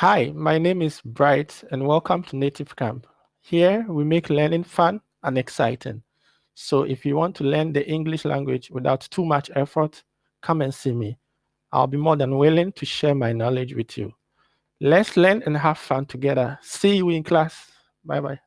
Hi, my name is Bright and welcome to Native Camp. Here we make learning fun and exciting. So if you want to learn the English language without too much effort, come and see me. I'll be more than willing to share my knowledge with you. Let's learn and have fun together. See you in class. Bye bye.